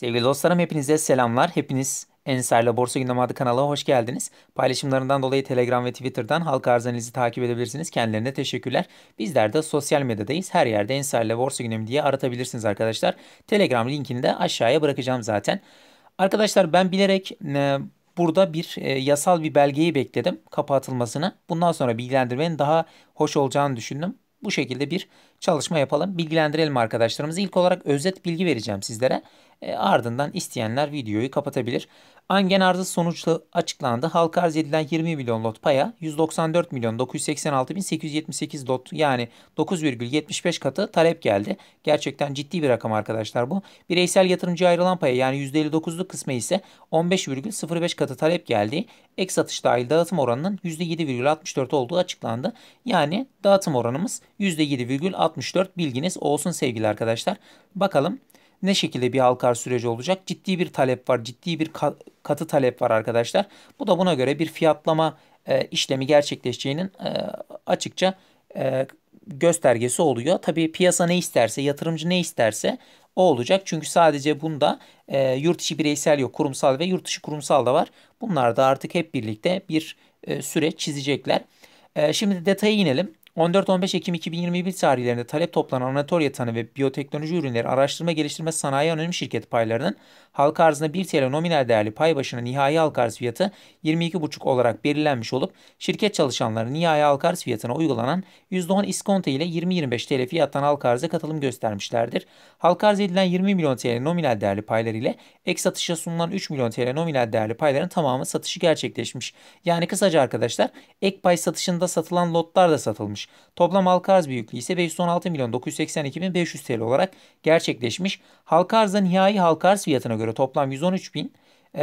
Sevgili dostlarım hepinize selamlar. Hepiniz Ensar'la Borsa Gündemi adlı kanala hoş geldiniz. Paylaşımlarından dolayı Telegram ve Twitter'dan halka arz analizi takip edebilirsiniz. Kendilerine teşekkürler. Bizler de sosyal medyadayız. Her yerde Ensar'la Borsa Gündemi diye aratabilirsiniz arkadaşlar. Telegram linkini de aşağıya bırakacağım zaten. Arkadaşlar ben bilerek e, burada bir e, yasal bir belgeyi bekledim kapatılmasını. Bundan sonra bilgilendirmenin daha hoş olacağını düşündüm. Bu şekilde bir çalışma yapalım. Bilgilendirelim arkadaşlarımızı. İlk olarak özet bilgi vereceğim sizlere. E, ardından isteyenler videoyu kapatabilir. Angen arzı sonuçlu açıklandı. Halka arz edilen 20 milyon lot paya 194 milyon 986 bin 878 lot yani 9,75 katı talep geldi. Gerçekten ciddi bir rakam arkadaşlar bu. Bireysel yatırımcı ayrılan paya yani %59'luk kısmı ise 15,05 katı talep geldi. Ek satış dahil dağıtım oranının %7,64 olduğu açıklandı. Yani dağıtım oranımız %7,64 64 bilginiz olsun sevgili arkadaşlar. Bakalım ne şekilde bir halkar süreci olacak? Ciddi bir talep var, ciddi bir katı talep var arkadaşlar. Bu da buna göre bir fiyatlama e, işlemi gerçekleşeceğinin e, açıkça e, göstergesi oluyor. Tabii piyasa ne isterse, yatırımcı ne isterse o olacak. Çünkü sadece bunda yurt içi bireysel yok, kurumsal ve yurt dışı kurumsal da var. Bunlar da artık hep birlikte bir e, süreç çizecekler. şimdi detaya inelim. 14-15 Ekim 2021 tarihlerinde talep toplanan Anatolia Tanı ve biyoteknoloji ürünleri araştırma geliştirme sanayi anonim şirketi paylarının halka arzına 1 TL nominal değerli pay başına nihai halka arz fiyatı 22,5 olarak belirlenmiş olup şirket çalışanları nihai halka arz fiyatına uygulanan %10 iskonto ile 20-25 TL fiyattan halka arza katılım göstermişlerdir. Halka arz edilen 20 milyon TL nominal değerli paylar ile ek satışa sunulan 3 milyon TL nominal değerli payların tamamı satışı gerçekleşmiş. Yani kısaca arkadaşlar ek pay satışında satılan lotlar da satılmış. Toplam halka arz büyüklüğü ise 516 milyon 982 bin 500 TL olarak gerçekleşmiş. Halka arzda nihai halka arz fiyatına göre toplam 113 bin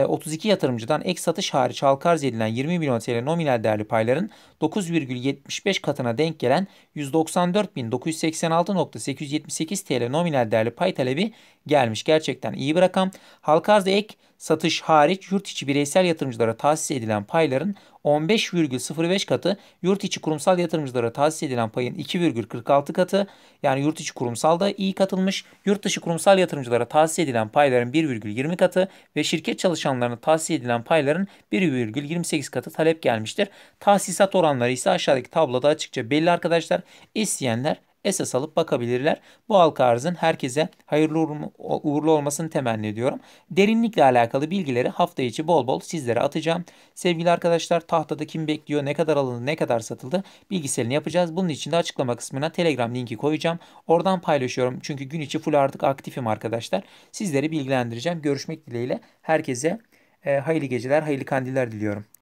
32 e, yatırımcıdan ek satış hariç halka arz edilen 20 milyon TL nominal değerli payların 9,75 katına denk gelen 194.986.878 TL nominal değerli pay talebi gelmiş. Gerçekten iyi bir rakam. Halka arz ek satış hariç yurt içi bireysel yatırımcılara tahsis edilen payların 15,05 katı, yurt içi kurumsal yatırımcılara tahsis edilen payın 2,46 katı, yani yurt içi kurumsal da iyi katılmış, yurt dışı kurumsal yatırımcılara tahsis edilen payların 1,20 katı ve şirket çalışanlarına tahsis edilen payların 1,28 katı talep gelmiştir. Tahsisat oranları ise aşağıdaki tabloda açıkça belli arkadaşlar. İsteyenler esas alıp bakabilirler. Bu halka arzın herkese hayırlı uğurlu olmasını temenni ediyorum. Derinlikle alakalı bilgileri hafta içi bol bol sizlere atacağım. Sevgili arkadaşlar tahtada kim bekliyor, ne kadar alındı, ne kadar satıldı bilgiselini yapacağız. Bunun için de açıklama kısmına Telegram linki koyacağım. Oradan paylaşıyorum çünkü gün içi full artık aktifim arkadaşlar. Sizleri bilgilendireceğim. Görüşmek dileğiyle herkese e, hayırlı geceler, hayırlı kandiller diliyorum.